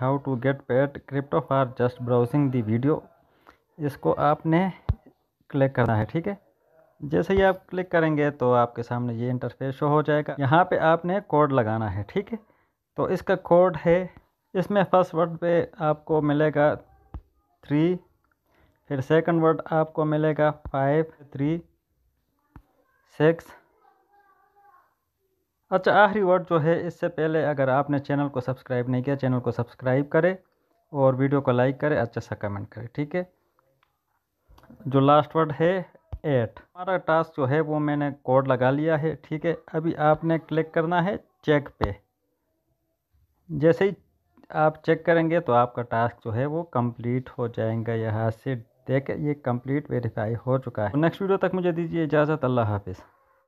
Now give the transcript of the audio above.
how to get paid crypto for just browsing the video इसको आपने click करना है ठीक है जैसे ही आप क्लिक करेंगे तो आपके सामने ये इंटरफेस शो हो जाएगा यहाँ पे आपने कोड लगाना है ठीक है तो इसका कोड है इसमें फर्स्ट वर्ड पे आपको मिलेगा थ्री फिर सेकंड वर्ड आपको मिलेगा फाइव थ्री सिक्स अच्छा आखिरी वर्ड जो है इससे पहले अगर आपने चैनल को सब्सक्राइब नहीं किया चैनल को सब्सक्राइब करें और वीडियो को लाइक करें अच्छा सा कमेंट करें ठीक है जो लास्ट वर्ड है एट हमारा टास्क जो है वो मैंने कोड लगा लिया है ठीक है अभी आपने क्लिक करना है चेक पे जैसे ही आप चेक करेंगे तो आपका टास्क जो है वो कंप्लीट हो जाएगा यहाँ से देखे ये कंप्लीट वेरीफाई हो चुका है नेक्स्ट वीडियो तो तक मुझे दीजिए इजाज़त अल्लाह हाफिज़